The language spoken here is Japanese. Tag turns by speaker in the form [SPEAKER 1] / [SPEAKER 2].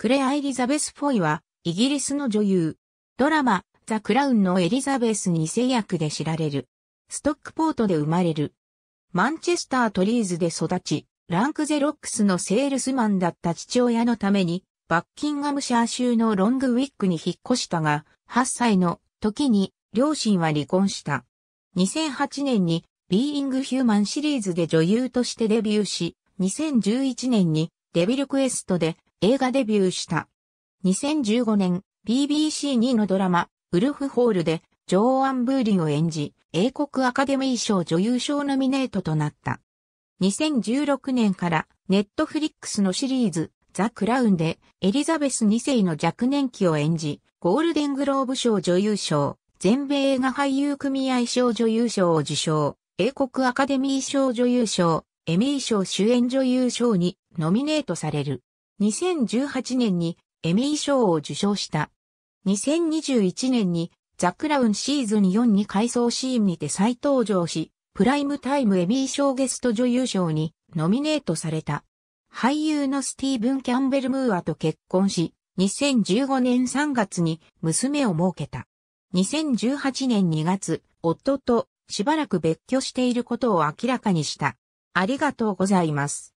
[SPEAKER 1] クレア・エリザベス・フォイは、イギリスの女優。ドラマ、ザ・クラウンのエリザベス2世役で知られる。ストックポートで生まれる。マンチェスター・トリーズで育ち、ランクゼロックスのセールスマンだった父親のために、バッキンガムシャー州のロングウィックに引っ越したが、8歳の時に両親は離婚した。2008年にビーイング・ヒューマンシリーズで女優としてデビューし、2011年にデビルクエストで映画デビューした。2015年、BBC2 のドラマ、ウルフホールで、ジョーアン・ブーリンを演じ、英国アカデミー賞女優賞ノミネートとなった。2016年から、ネットフリックスのシリーズ、ザ・クラウンで、エリザベス2世の若年期を演じ、ゴールデングローブ賞女優賞、全米映画俳優組合賞女優賞を受賞、英国アカデミー賞女優賞、エミー賞主演女優賞にノミネートされる。2018年にエミー賞を受賞した。2021年にザ・クラウンシーズン4に回想シーンにて再登場し、プライムタイムエミー賞ゲスト女優賞にノミネートされた。俳優のスティーブン・キャンベル・ムーアと結婚し、2015年3月に娘を設けた。2018年2月、夫としばらく別居していることを明らかにした。ありがとうございます。